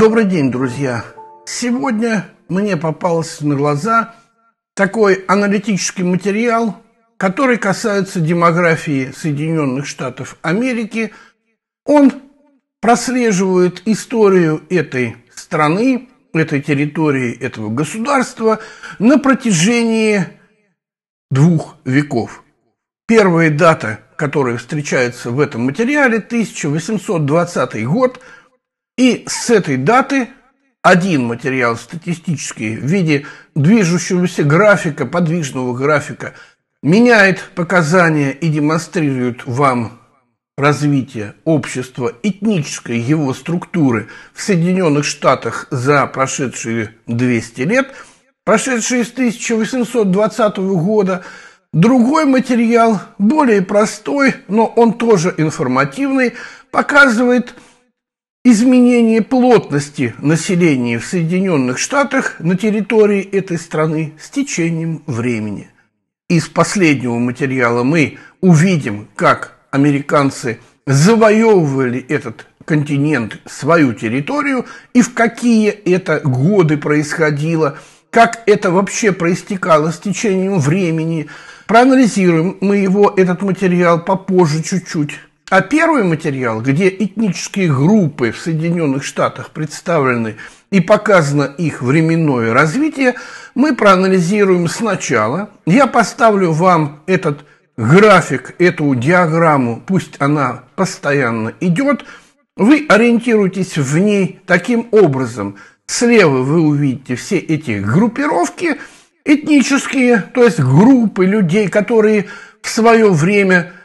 Добрый день, друзья! Сегодня мне попался на глаза такой аналитический материал, который касается демографии Соединенных Штатов Америки. Он прослеживает историю этой страны, этой территории, этого государства на протяжении двух веков. Первая дата, которая встречается в этом материале, 1820 год – и с этой даты один материал статистический в виде движущегося графика, подвижного графика, меняет показания и демонстрирует вам развитие общества, этнической его структуры в Соединенных Штатах за прошедшие 200 лет, прошедшие с 1820 года. Другой материал, более простой, но он тоже информативный, показывает – изменение плотности населения в Соединенных Штатах на территории этой страны с течением времени. Из последнего материала мы увидим, как американцы завоевывали этот континент, свою территорию, и в какие это годы происходило, как это вообще проистекало с течением времени. Проанализируем мы его, этот материал, попозже чуть-чуть. А первый материал, где этнические группы в Соединенных Штатах представлены и показано их временное развитие, мы проанализируем сначала. Я поставлю вам этот график, эту диаграмму, пусть она постоянно идет. Вы ориентируетесь в ней таким образом. Слева вы увидите все эти группировки этнические, то есть группы людей, которые в свое время –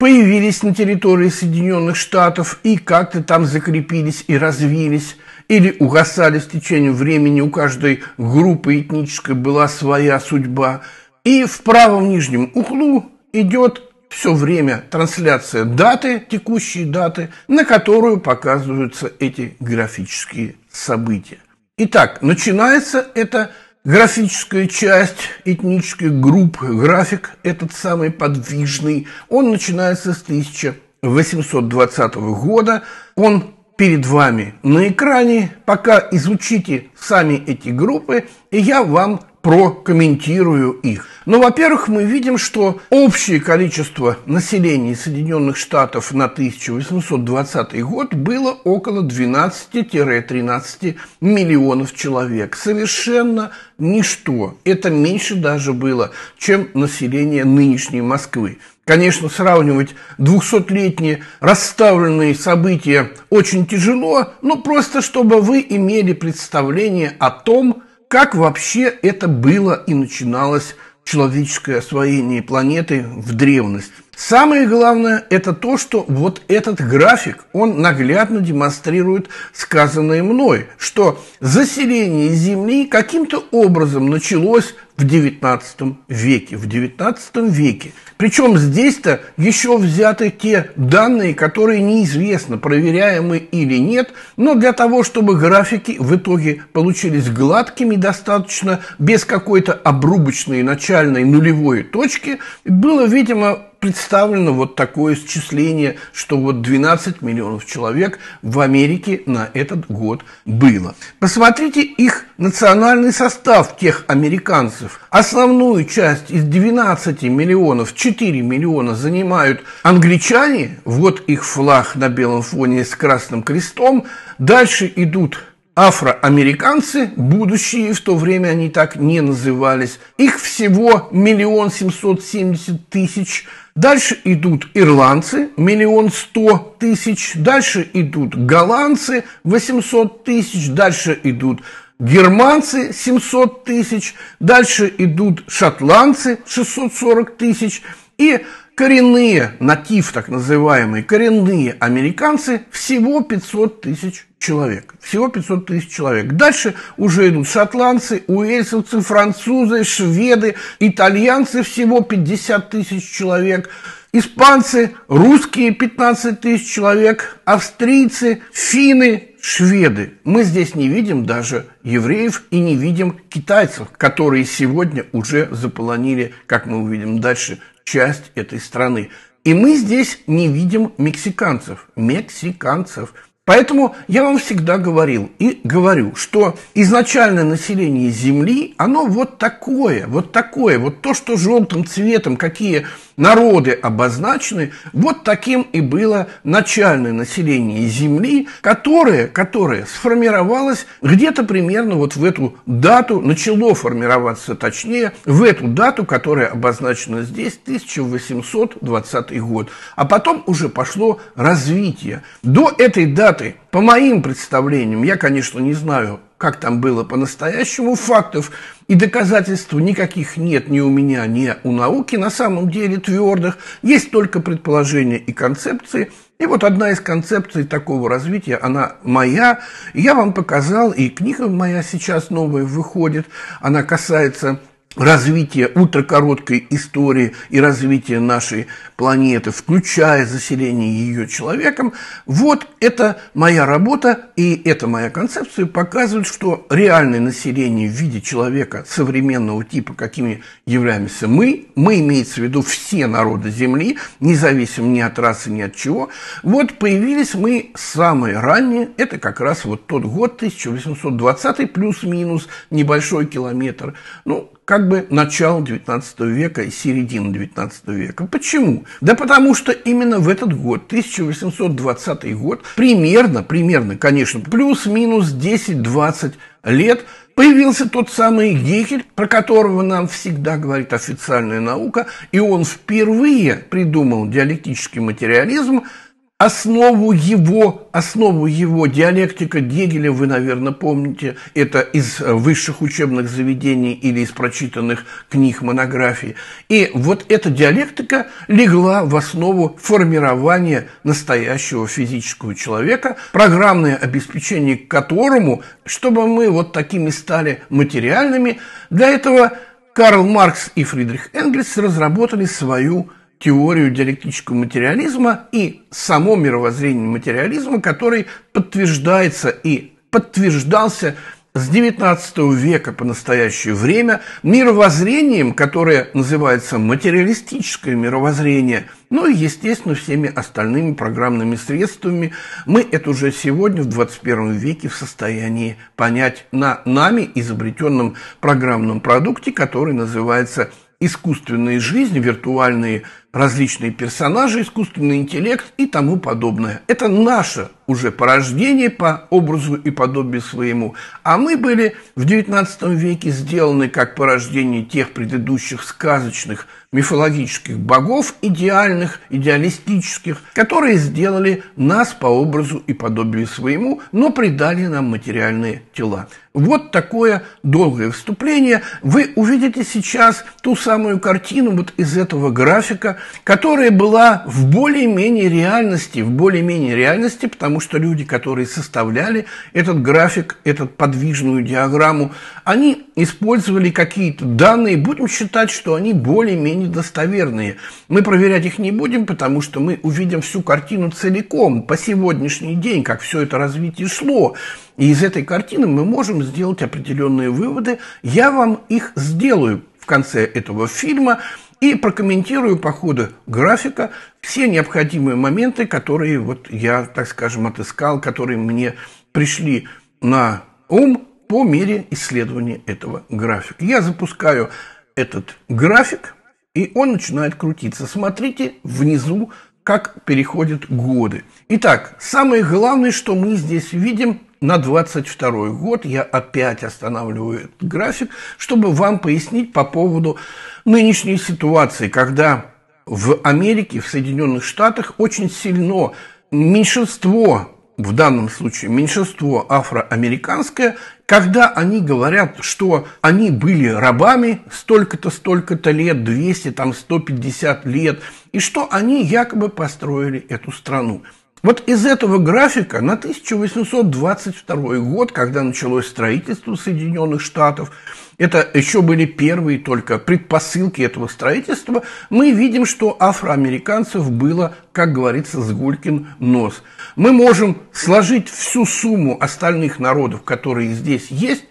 появились на территории Соединенных Штатов и как-то там закрепились и развились, или угасали с течением времени, у каждой группы этнической была своя судьба. И в правом нижнем углу идет все время трансляция даты, текущие даты, на которую показываются эти графические события. Итак, начинается это Графическая часть этнических групп, график этот самый подвижный, он начинается с 1820 года. Он перед вами на экране. Пока изучите сами эти группы, и я вам прокомментирую их. Ну, во-первых, мы видим, что общее количество населения Соединенных Штатов на 1820 год было около 12-13 миллионов человек. Совершенно ничто. Это меньше даже было, чем население нынешней Москвы. Конечно, сравнивать 200-летние расставленные события очень тяжело, но просто чтобы вы имели представление о том, как вообще это было и начиналось человеческое освоение планеты в древность. Самое главное – это то, что вот этот график, он наглядно демонстрирует сказанное мной, что заселение Земли каким-то образом началось в XIX веке. В XIX веке. Причем здесь-то еще взяты те данные, которые неизвестно, проверяемы или нет, но для того, чтобы графики в итоге получились гладкими достаточно, без какой-то обрубочной начальной нулевой точки, было, видимо, представлено вот такое исчисление, что вот 12 миллионов человек в Америке на этот год было. Посмотрите их национальный состав тех американцев. Основную часть из 12 миллионов, 4 миллиона занимают англичане, вот их флаг на белом фоне с красным крестом. Дальше идут афроамериканцы, будущие, в то время они так не назывались. Их всего миллион семьсот семьдесят тысяч. Дальше идут ирландцы, миллион сто тысяч. Дальше идут голландцы, восемьсот тысяч. Дальше идут германцы, семьсот тысяч. Дальше идут шотландцы, шестьсот сорок тысяч. И коренные, натив так называемые, коренные американцы всего 500 тысяч человек. Всего 500 тысяч человек. Дальше уже идут шотландцы, уэльсовцы, французы, шведы, итальянцы всего 50 тысяч человек. Испанцы, русские 15 тысяч человек, австрийцы, финны шведы. Мы здесь не видим даже евреев и не видим китайцев, которые сегодня уже заполонили, как мы увидим дальше, часть этой страны. И мы здесь не видим мексиканцев. Мексиканцев. Поэтому я вам всегда говорил и говорю, что изначальное население Земли, оно вот такое, вот такое, вот то, что желтым цветом, какие народы обозначены, вот таким и было начальное население Земли, которое, которое сформировалось где-то примерно вот в эту дату, начало формироваться точнее, в эту дату, которая обозначена здесь, 1820 год. А потом уже пошло развитие. До этой даты, по моим представлениям, я, конечно, не знаю как там было по-настоящему, фактов и доказательств никаких нет ни у меня, ни у науки на самом деле твердых. Есть только предположения и концепции. И вот одна из концепций такого развития, она моя. Я вам показал, и книга моя сейчас новая выходит. Она касается развитие ультракороткой истории и развитие нашей планеты, включая заселение ее человеком, вот это моя работа и это моя концепция показывает, что реальное население в виде человека современного типа, какими являемся мы, мы имеется в виду все народы Земли, независимо ни от расы, ни от чего, вот появились мы самые ранние, это как раз вот тот год 1820 плюс-минус небольшой километр, ну, как бы начал 19 века и середины 19 века. Почему? Да потому что именно в этот год, 1820 год, примерно, примерно, конечно, плюс-минус 10-20 лет появился тот самый Гегель, про которого нам всегда говорит официальная наука, и он впервые придумал диалектический материализм, Основу его, основу его диалектика Гегеля вы, наверное, помните. Это из э, высших учебных заведений или из прочитанных книг, монографий. И вот эта диалектика легла в основу формирования настоящего физического человека, программное обеспечение которому, чтобы мы вот такими стали материальными, для этого Карл Маркс и Фридрих Энгельс разработали свою теорию диалектического материализма и само мировоззрение материализма, который подтверждается и подтверждался с 19 века по настоящее время мировоззрением, которое называется материалистическое мировоззрение, ну и, естественно, всеми остальными программными средствами, мы это уже сегодня, в 21 веке, в состоянии понять на нами изобретенном программном продукте, который называется искусственная жизнь, виртуальные различные персонажи, искусственный интеллект и тому подобное. Это наше уже порождение по образу и подобию своему. А мы были в XIX веке сделаны как порождение тех предыдущих сказочных мифологических богов, идеальных, идеалистических, которые сделали нас по образу и подобию своему, но придали нам материальные тела. Вот такое долгое вступление. Вы увидите сейчас ту самую картину вот из этого графика, которая была в более-менее реальности, в более-менее реальности, потому что люди, которые составляли этот график, эту подвижную диаграмму, они использовали какие-то данные, будем считать, что они более-менее достоверные. Мы проверять их не будем, потому что мы увидим всю картину целиком, по сегодняшний день, как все это развитие шло. И из этой картины мы можем сделать определенные выводы. Я вам их сделаю в конце этого фильма и прокомментирую по ходу графика все необходимые моменты, которые вот я, так скажем, отыскал, которые мне пришли на ум по мере исследования этого графика. Я запускаю этот график, и он начинает крутиться. Смотрите внизу как переходят годы. Итак, самое главное, что мы здесь видим на 22 год, я опять останавливаю этот график, чтобы вам пояснить по поводу нынешней ситуации, когда в Америке, в Соединенных Штатах очень сильно меньшинство в данном случае меньшинство афроамериканское, когда они говорят, что они были рабами столько-то, столько-то лет, 200, там 150 лет, и что они якобы построили эту страну. Вот из этого графика на 1822 год, когда началось строительство Соединенных Штатов, это еще были первые только предпосылки этого строительства, мы видим, что афроамериканцев было, как говорится, с Гулькин нос. Мы можем сложить всю сумму остальных народов, которые здесь есть,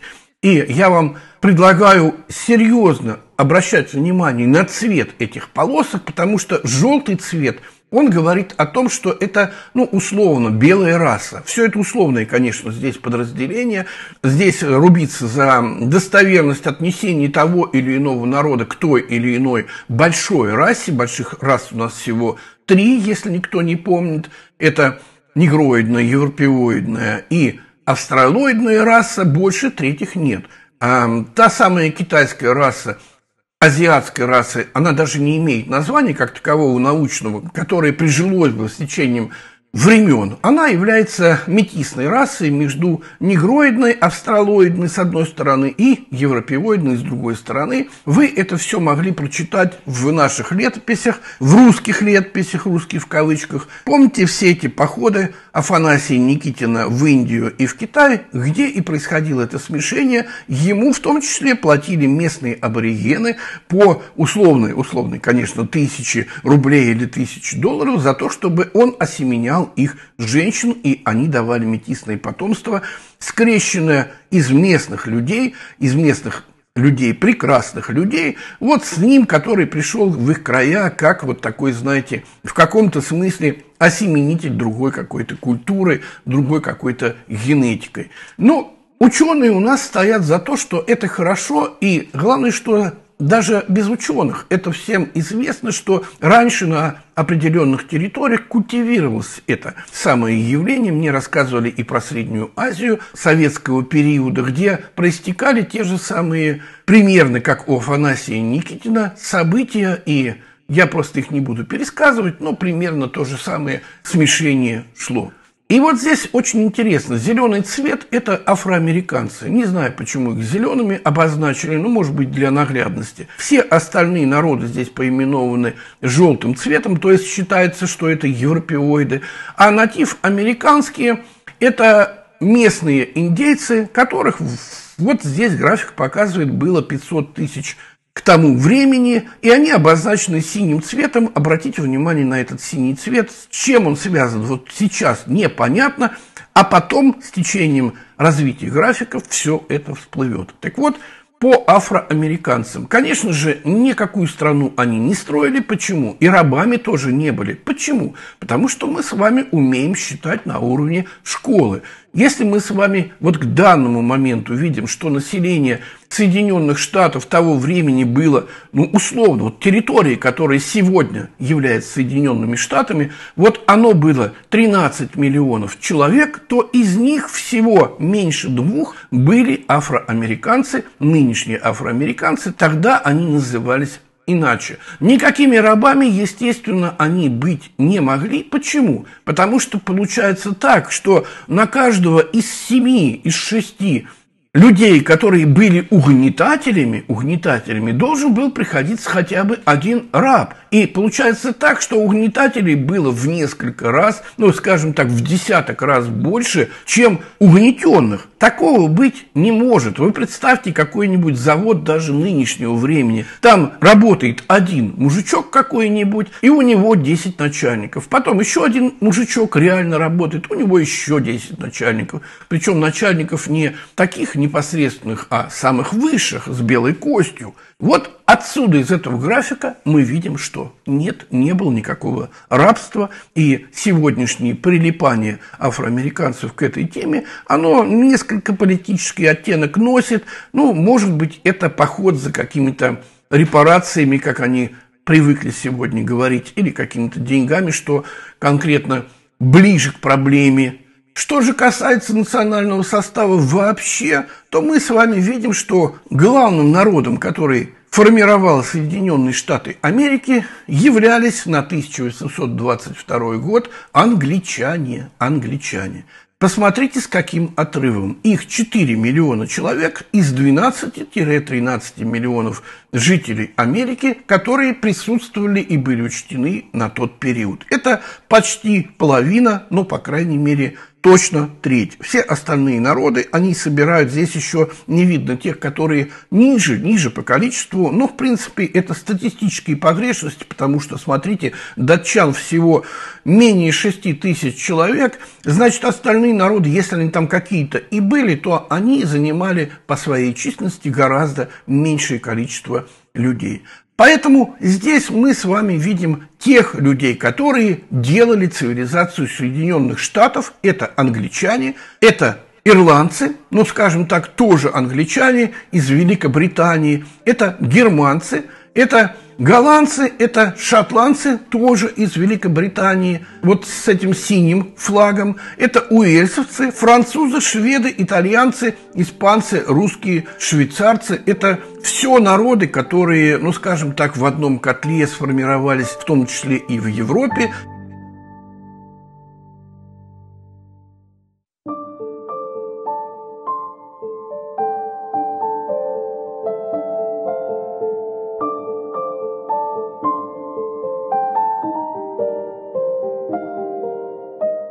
и я вам предлагаю серьезно обращать внимание на цвет этих полосок, потому что желтый цвет – он говорит о том, что это, ну, условно, белая раса. Все это условное, конечно, здесь подразделение. Здесь рубиться за достоверность отнесений того или иного народа к той или иной большой расе. Больших рас у нас всего три, если никто не помнит. Это негроидная, европеоидная и австралоидная раса. Больше третьих нет. А та самая китайская раса – азиатской расы, она даже не имеет названия как такового научного, которое прижилось бы с течением времен. Она является метисной расой между негроидной, австралоидной с одной стороны и европеоидной с другой стороны. Вы это все могли прочитать в наших летописях, в русских летописях, русских в кавычках. Помните все эти походы Афанасия Никитина в Индию и в Китай, где и происходило это смешение. Ему в том числе платили местные аборигены по условной, условной, конечно, тысячи рублей или тысячи долларов за то, чтобы он осеменял снял их женщин, и они давали метисное потомство, скрещенное из местных людей, из местных людей, прекрасных людей, вот с ним, который пришел в их края, как вот такой, знаете, в каком-то смысле осеменитель другой какой-то культуры, другой какой-то генетикой. Но ну, ученые у нас стоят за то, что это хорошо, и главное, что даже без ученых это всем известно, что раньше на определенных территориях культивировалось это самое явление. Мне рассказывали и про Среднюю Азию советского периода, где проистекали те же самые, примерно как у Афанасия Никитина, события и я просто их не буду пересказывать, но примерно то же самое смешение шло. И вот здесь очень интересно. Зеленый цвет – это афроамериканцы. Не знаю, почему их зелеными обозначили, но может быть, для наглядности. Все остальные народы здесь поименованы желтым цветом, то есть считается, что это европеоиды. А натив американские – это местные индейцы, которых вот здесь график показывает, было 500 тысяч человек к тому времени, и они обозначены синим цветом. Обратите внимание на этот синий цвет, с чем он связан вот сейчас непонятно, а потом с течением развития графиков все это всплывет. Так вот, по афроамериканцам. Конечно же, никакую страну они не строили. Почему? И рабами тоже не были. Почему? Потому что мы с вами умеем считать на уровне школы. Если мы с вами вот к данному моменту видим, что население Соединенных Штатов того времени было, ну, условно, вот территории, которая сегодня является Соединенными Штатами, вот оно было 13 миллионов человек, то из них всего меньше двух были афроамериканцы, нынешние афроамериканцы, тогда они назывались иначе. Никакими рабами, естественно, они быть не могли. Почему? Потому что получается так, что на каждого из семи, из шести людей, которые были угнетателями, угнетателями, должен был приходиться хотя бы один раб. И получается так, что угнетателей было в несколько раз, ну, скажем так, в десяток раз больше, чем угнетенных. Такого быть не может. Вы представьте какой-нибудь завод даже нынешнего времени. Там работает один мужичок какой-нибудь, и у него 10 начальников. Потом еще один мужичок реально работает, у него еще 10 начальников. Причем начальников не таких непосредственных, а самых высших, с белой костью. Вот отсюда, из этого графика, мы видим, что нет, не было никакого рабства, и сегодняшнее прилипание афроамериканцев к этой теме, оно несколько политический оттенок носит, ну, может быть, это поход за какими-то репарациями, как они привыкли сегодня говорить, или какими-то деньгами, что конкретно ближе к проблеме что же касается национального состава вообще, то мы с вами видим, что главным народом, который формировал Соединенные Штаты Америки, являлись на 1822 год англичане. англичане. Посмотрите, с каким отрывом. Их 4 миллиона человек из 12-13 миллионов жителей Америки, которые присутствовали и были учтены на тот период. Это почти половина, но, ну, по крайней мере, точно треть. Все остальные народы, они собирают здесь еще не видно тех, которые ниже, ниже по количеству, но ну, в принципе это статистические погрешности, потому что, смотрите, датчан всего менее 6 тысяч человек, значит остальные народы, если они там какие-то и были, то они занимали по своей численности гораздо меньшее количество людей. Поэтому здесь мы с вами видим тех людей, которые делали цивилизацию Соединенных Штатов. Это англичане, это ирландцы, ну, скажем так, тоже англичане из Великобритании, это германцы – это голландцы, это шотландцы, тоже из Великобритании, вот с этим синим флагом. Это уэльсовцы, французы, шведы, итальянцы, испанцы, русские, швейцарцы. Это все народы, которые, ну скажем так, в одном котле сформировались, в том числе и в Европе.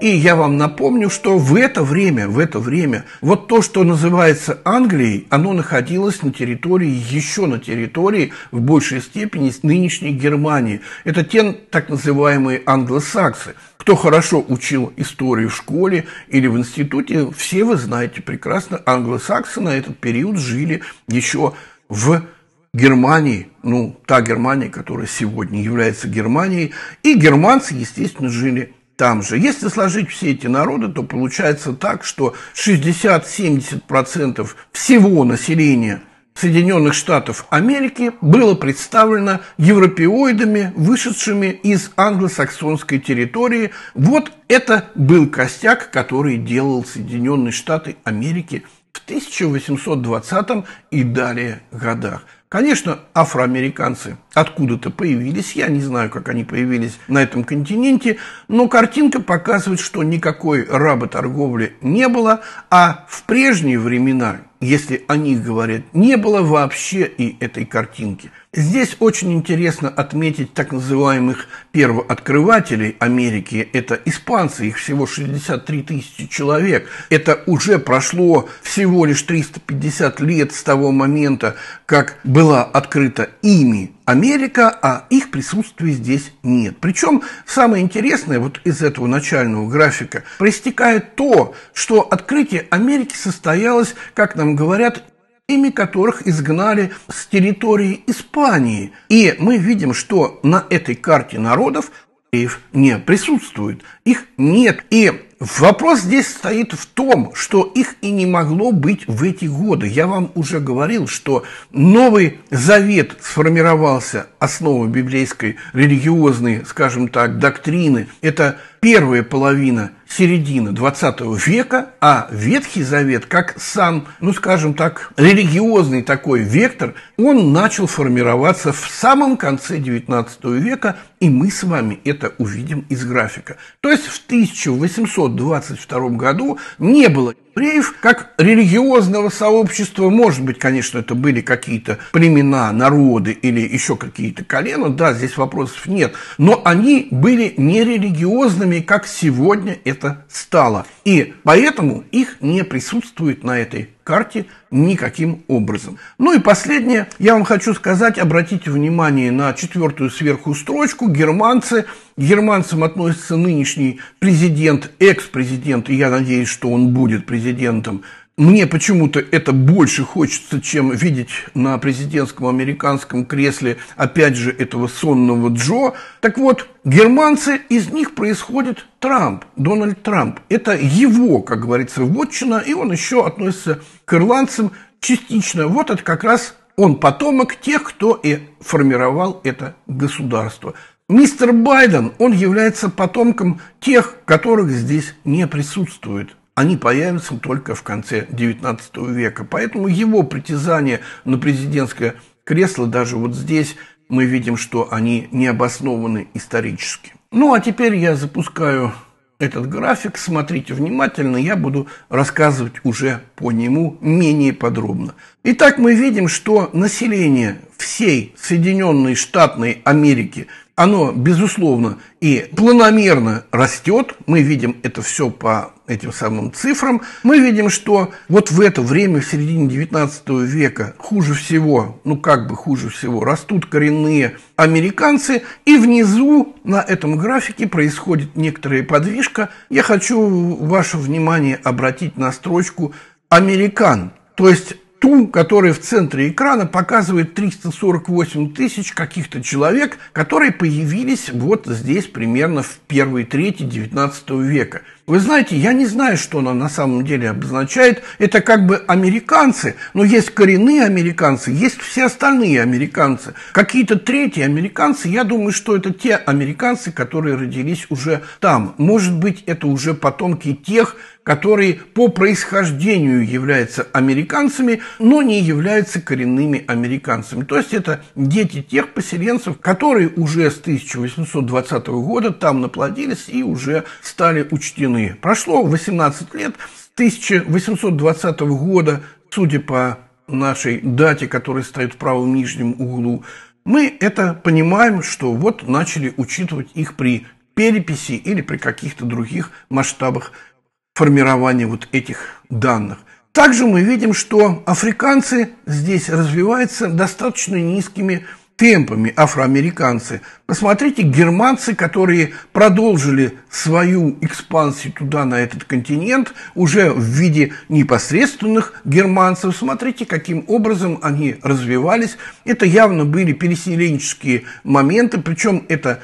И я вам напомню, что в это время, в это время, вот то, что называется Англией, оно находилось на территории, еще на территории в большей степени нынешней Германии. Это те так называемые англосаксы. Кто хорошо учил историю в школе или в институте, все вы знаете прекрасно, англосаксы на этот период жили еще в Германии, ну, та Германия, которая сегодня является Германией, и германцы, естественно, жили там же. Если сложить все эти народы, то получается так, что 60-70% всего населения Соединенных Штатов Америки было представлено европеоидами, вышедшими из англосаксонской территории. Вот это был костяк, который делал Соединенные Штаты Америки в 1820 и далее годах. Конечно, афроамериканцы откуда-то появились, я не знаю, как они появились на этом континенте, но картинка показывает, что никакой работорговли не было, а в прежние времена, если о них говорят, не было вообще и этой картинки. Здесь очень интересно отметить так называемых первооткрывателей Америки. Это испанцы, их всего 63 тысячи человек. Это уже прошло всего лишь 350 лет с того момента, как была открыта ими Америка, а их присутствия здесь нет. Причем самое интересное вот из этого начального графика проистекает то, что открытие Америки состоялось, как нам говорят, ими которых изгнали с территории Испании. И мы видим, что на этой карте народов их не присутствует. Их нет. И вопрос здесь стоит в том, что их и не могло быть в эти годы. Я вам уже говорил, что Новый Завет сформировался, основой библейской религиозной, скажем так, доктрины. Это первая половина, середина 20 века, а Ветхий Завет, как сам, ну скажем так, религиозный такой вектор, он начал формироваться в самом конце 19 века, и мы с вами это увидим из графика. То есть в 1822 году не было евреев как религиозного сообщества, может быть, конечно, это были какие-то племена, народы или еще какие-то колена, да, здесь вопросов нет, но они были не религиозными, как сегодня это стало. И поэтому их не присутствует на этой карте никаким образом. Ну и последнее, я вам хочу сказать, обратите внимание на четвертую сверху строчку, германцы – германцам относится нынешний президент, экс-президент, и я надеюсь, что он будет президентом. Мне почему-то это больше хочется, чем видеть на президентском американском кресле, опять же, этого сонного Джо. Так вот, германцы, из них происходит Трамп, Дональд Трамп. Это его, как говорится, вотчина, и он еще относится к ирландцам частично. Вот это как раз он потомок тех, кто и формировал это государство. Мистер Байден, он является потомком тех, которых здесь не присутствует. Они появятся только в конце XIX века. Поэтому его притязание на президентское кресло даже вот здесь мы видим, что они не обоснованы исторически. Ну а теперь я запускаю этот график, смотрите внимательно, я буду рассказывать уже по нему менее подробно. Итак, мы видим, что население всей Соединенной Штатной Америки – оно, безусловно, и планомерно растет. Мы видим это все по этим самым цифрам. Мы видим, что вот в это время, в середине 19 века, хуже всего, ну как бы хуже всего, растут коренные американцы. И внизу на этом графике происходит некоторая подвижка. Я хочу ваше внимание обратить на строчку «Американ». То есть ту, которая в центре экрана показывает 348 тысяч каких-то человек, которые появились вот здесь примерно в первой трети 19 века. Вы знаете, я не знаю, что она на самом деле обозначает. Это как бы американцы, но есть коренные американцы, есть все остальные американцы. Какие-то третьи американцы, я думаю, что это те американцы, которые родились уже там. Может быть, это уже потомки тех, которые по происхождению являются американцами, но не являются коренными американцами. То есть это дети тех поселенцев, которые уже с 1820 года там наплодились и уже стали учтены. Прошло 18 лет, с 1820 года, судя по нашей дате, которая стоит в правом нижнем углу, мы это понимаем, что вот начали учитывать их при переписи или при каких-то других масштабах формирования вот этих данных. Также мы видим, что африканцы здесь развиваются достаточно низкими темпами афроамериканцы. Посмотрите, германцы, которые продолжили свою экспансию туда, на этот континент, уже в виде непосредственных германцев. Смотрите, каким образом они развивались. Это явно были переселенческие моменты, причем это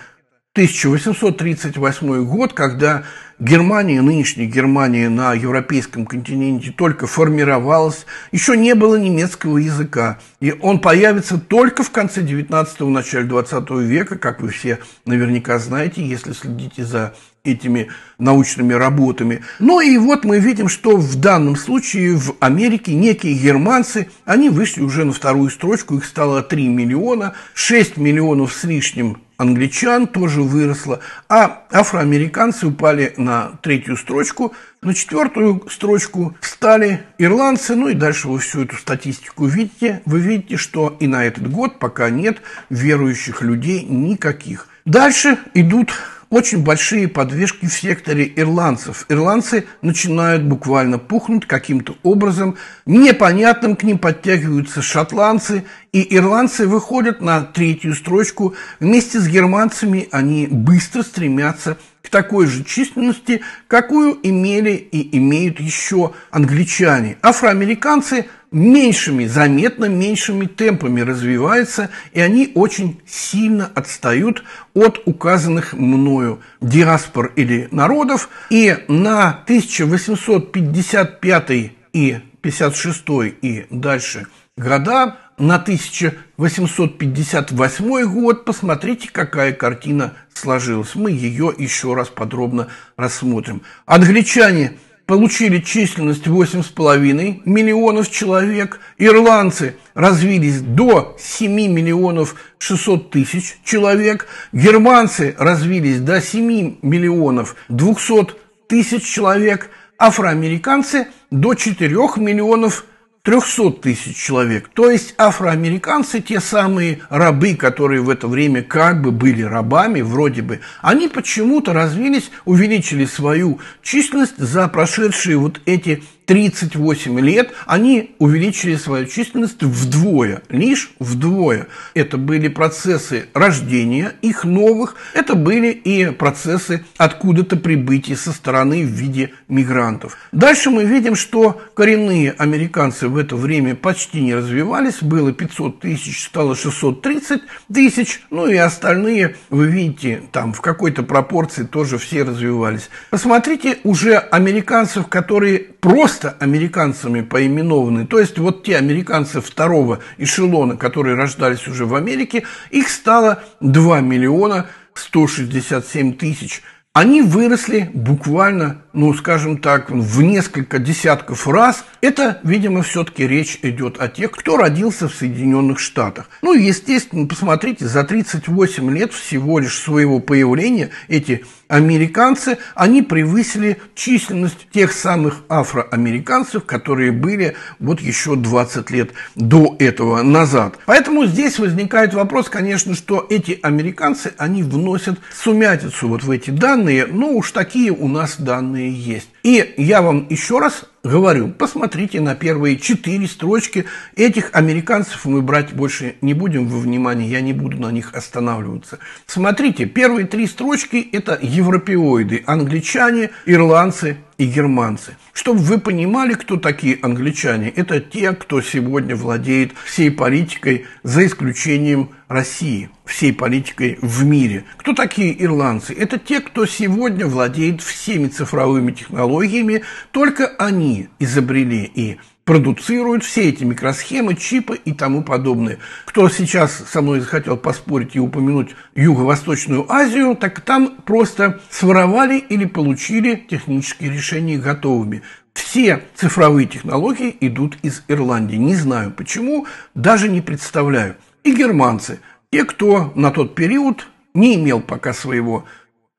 1838 год, когда Германия, нынешняя Германия на европейском континенте только формировалась, еще не было немецкого языка. И он появится только в конце 19-го, начале 20 века, как вы все наверняка знаете, если следите за этими научными работами. Ну и вот мы видим, что в данном случае в Америке некие германцы, они вышли уже на вторую строчку, их стало 3 миллиона, 6 миллионов с лишним англичан тоже выросло, а афроамериканцы упали на третью строчку, на четвертую строчку встали ирландцы, ну и дальше вы всю эту статистику видите, вы видите, что и на этот год пока нет верующих людей никаких. Дальше идут очень большие подвижки в секторе ирландцев. Ирландцы начинают буквально пухнуть каким-то образом. Непонятным к ним подтягиваются шотландцы. И ирландцы выходят на третью строчку. Вместе с германцами они быстро стремятся к такой же численности, какую имели и имеют еще англичане. Афроамериканцы – меньшими, заметно меньшими темпами развивается, и они очень сильно отстают от указанных мною диаспор или народов. И на 1855 и 56 и дальше года, на 1858 год, посмотрите, какая картина сложилась. Мы ее еще раз подробно рассмотрим. Англичане – получили численность 8,5 миллионов человек, ирландцы развились до 7 миллионов 600 тысяч человек, германцы развились до 7 миллионов 200 тысяч человек, афроамериканцы до 4 миллионов 300 тысяч человек. То есть афроамериканцы, те самые рабы, которые в это время как бы были рабами, вроде бы, они почему-то развились, увеличили свою численность за прошедшие вот эти 38 лет они увеличили свою численность вдвое, лишь вдвое. Это были процессы рождения их новых, это были и процессы откуда-то прибытия со стороны в виде мигрантов. Дальше мы видим, что коренные американцы в это время почти не развивались, было 500 тысяч, стало 630 тысяч, ну и остальные, вы видите, там в какой-то пропорции тоже все развивались. Посмотрите уже американцев, которые просто часто американцами поименованы, то есть вот те американцы второго эшелона, которые рождались уже в Америке, их стало 2 миллиона 167 тысяч. Они выросли буквально, ну, скажем так, в несколько десятков раз. Это, видимо, все-таки речь идет о тех, кто родился в Соединенных Штатах. Ну, естественно, посмотрите, за 38 лет всего лишь своего появления эти американцы, они превысили численность тех самых афроамериканцев, которые были вот еще 20 лет до этого назад. Поэтому здесь возникает вопрос, конечно, что эти американцы, они вносят сумятицу вот в эти данные, но ну, уж такие у нас данные есть. И я вам еще раз говорю, посмотрите на первые четыре строчки. Этих американцев мы брать больше не будем во внимание, я не буду на них останавливаться. Смотрите, первые три строчки – это европеоиды, англичане, ирландцы и германцы. Чтобы вы понимали, кто такие англичане, это те, кто сегодня владеет всей политикой, за исключением России, всей политикой в мире. Кто такие ирландцы? Это те, кто сегодня владеет всеми цифровыми технологиями, только они изобрели и продуцируют все эти микросхемы, чипы и тому подобное. Кто сейчас со мной захотел поспорить и упомянуть Юго-Восточную Азию, так там просто своровали или получили технические решения готовыми. Все цифровые технологии идут из Ирландии. Не знаю почему, даже не представляю. И германцы, те, кто на тот период не имел пока своего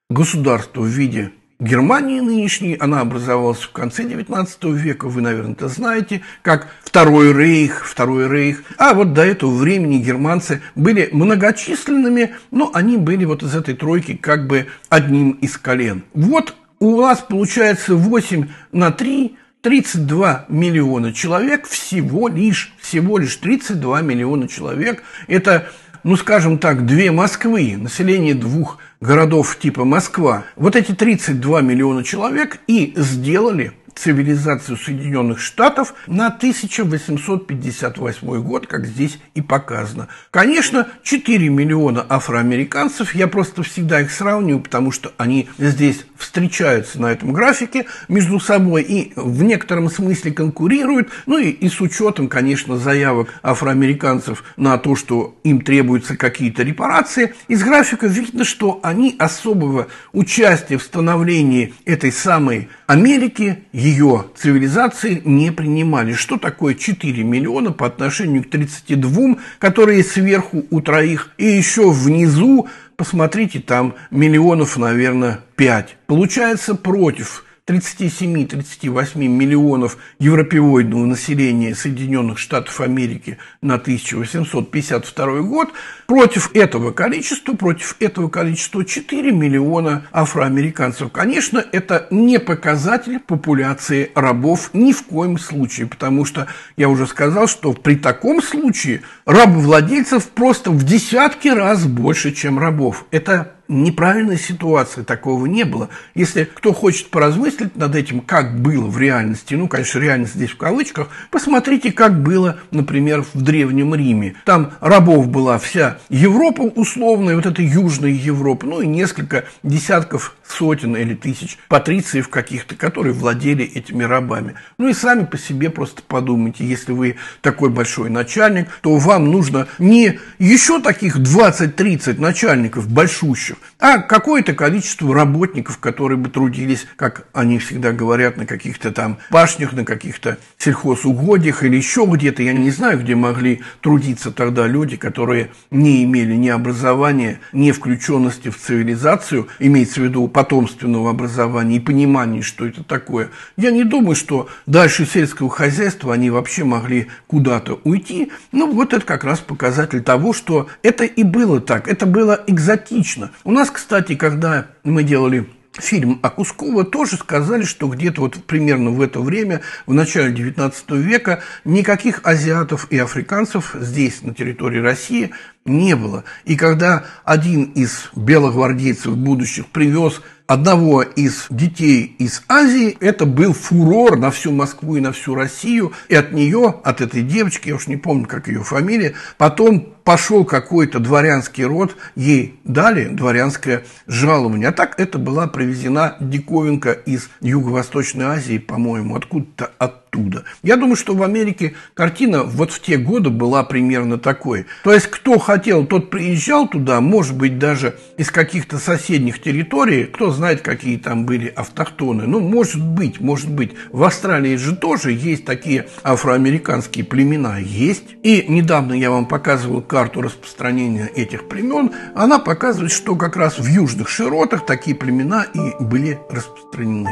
государства в виде Германии нынешней, она образовалась в конце XIX века, вы, наверное, это знаете, как Второй Рейх, Второй Рейх. А вот до этого времени германцы были многочисленными, но они были вот из этой тройки как бы одним из колен. Вот у нас получается 8 на 3 32 миллиона человек, всего лишь, всего лишь 32 миллиона человек. Это, ну скажем так, две Москвы, население двух городов типа Москва, вот эти 32 миллиона человек и сделали цивилизацию Соединенных Штатов на 1858 год, как здесь и показано. Конечно, 4 миллиона афроамериканцев, я просто всегда их сравниваю, потому что они здесь встречаются на этом графике между собой и в некотором смысле конкурируют, ну и, и с учетом, конечно, заявок афроамериканцев на то, что им требуются какие-то репарации, из графика видно, что они особого участия в становлении этой самой Америки, ее цивилизации не принимали. Что такое 4 миллиона по отношению к 32, которые сверху у троих, и еще внизу, посмотрите, там миллионов, наверное, 5. Получается против 37-38 миллионов европеоидного населения Соединенных Штатов Америки на 1852 год, против этого количества, против этого количества 4 миллиона афроамериканцев. Конечно, это не показатель популяции рабов ни в коем случае, потому что я уже сказал, что при таком случае рабовладельцев просто в десятки раз больше, чем рабов. Это неправильной ситуации такого не было. Если кто хочет поразмыслить над этим, как было в реальности, ну, конечно, реальность здесь в кавычках, посмотрите, как было, например, в Древнем Риме. Там рабов была вся Европа условная, вот эта Южная Европа, ну и несколько десятков сотен или тысяч патрициев каких-то, которые владели этими рабами. Ну и сами по себе просто подумайте, если вы такой большой начальник, то вам нужно не еще таких 20-30 начальников большущих, а какое-то количество работников, которые бы трудились, как они всегда говорят, на каких-то там башнях, на каких-то сельхозугодьях или еще где-то, я не знаю, где могли трудиться тогда люди, которые не имели ни образования, ни включенности в цивилизацию, имеется в виду потомственного образования и понимания, что это такое, я не думаю, что дальше сельского хозяйства они вообще могли куда-то уйти. Ну, вот это как раз показатель того, что это и было так, это было экзотично. У нас, кстати, когда мы делали фильм о Кускова, тоже сказали, что где-то вот примерно в это время, в начале XIX века, никаких азиатов и африканцев здесь, на территории России, не было. И когда один из белогвардейцев будущих привез одного из детей из Азии, это был фурор на всю Москву и на всю Россию, и от нее, от этой девочки, я уж не помню, как ее фамилия, потом пошел какой-то дворянский род, ей дали дворянское жалование. А так это была привезена диковинка из Юго-Восточной Азии, по-моему, откуда-то оттуда. Я думаю, что в Америке картина вот в те годы была примерно такой. То есть, кто хотел, тот приезжал туда, может быть, даже из каких-то соседних территорий, кто знает, какие там были автохтоны. Ну, может быть, может быть. В Австралии же тоже есть такие афроамериканские племена. Есть. И недавно я вам показывал карту распространения этих племен, она показывает, что как раз в южных широтах такие племена и были распространены.